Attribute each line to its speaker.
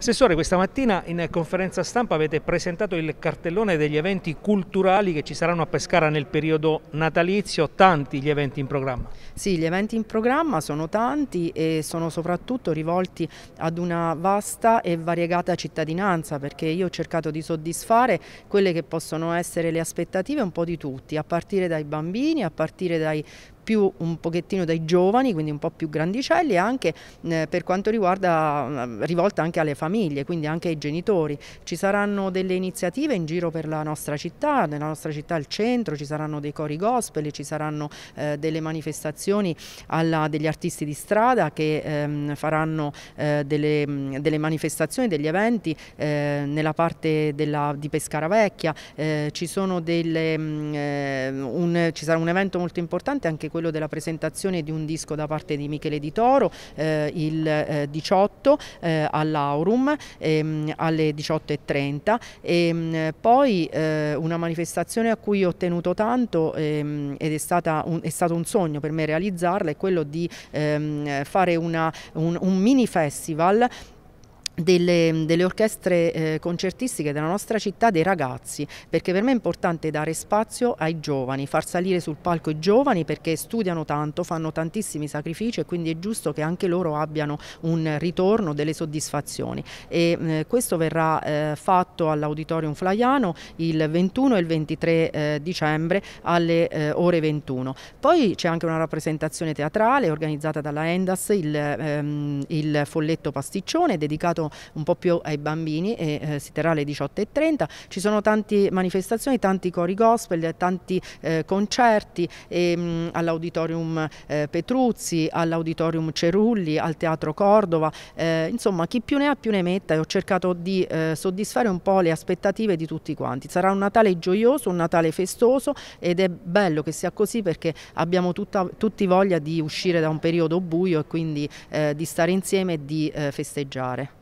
Speaker 1: Assessore, questa mattina in conferenza stampa avete presentato il cartellone degli eventi culturali che ci saranno a Pescara nel periodo natalizio, tanti gli eventi in programma. Sì, gli eventi in programma sono tanti e sono soprattutto rivolti ad una vasta e variegata cittadinanza perché io ho cercato di soddisfare quelle che possono essere le aspettative un po' di tutti, a partire dai bambini, a partire dai più un pochettino dai giovani, quindi un po' più grandicelli e anche eh, per quanto riguarda eh, rivolta anche alle famiglie, quindi anche ai genitori. Ci saranno delle iniziative in giro per la nostra città, nella nostra città al centro ci saranno dei cori gospel, ci saranno eh, delle manifestazioni alla, degli artisti di strada che ehm, faranno eh, delle, mm, delle, manifestazioni, degli eventi eh, nella parte della, di Pescara Vecchia, eh, ci, delle, mh, mm, un, ci sarà un evento molto importante anche quello quello della presentazione di un disco da parte di Michele Di Toro eh, il 18 eh, eh, all'Aurum ehm, alle 18.30 e ehm, poi eh, una manifestazione a cui ho tenuto tanto ehm, ed è, stata un, è stato un sogno per me realizzarla è quello di ehm, fare una, un, un mini festival delle, delle, orchestre eh, concertistiche della nostra città, dei ragazzi, perché per me è importante dare spazio ai giovani, far salire sul palco i giovani perché studiano tanto, fanno tantissimi sacrifici e quindi è giusto che anche loro abbiano un ritorno, delle soddisfazioni. E, eh, questo verrà eh, fatto all'Auditorium Flaiano il 21 e il 23 eh, dicembre alle eh, ore 21. Poi c'è anche una rappresentazione teatrale organizzata dalla Endas, il, ehm, il Folletto Pasticcione, dedicato un po' più ai bambini e eh, si terrà alle 18.30. Ci sono tante manifestazioni, tanti cori gospel, tanti eh, concerti ehm, all'auditorium eh, Petruzzi, all'auditorium Cerulli, al teatro Cordova, eh, insomma chi più ne ha più ne metta e ho cercato di eh, soddisfare un po' le aspettative di tutti quanti. Sarà un Natale gioioso, un Natale festoso ed è bello che sia così perché abbiamo tutta, tutti voglia di uscire da un periodo buio e quindi eh, di stare insieme e di festeggiare.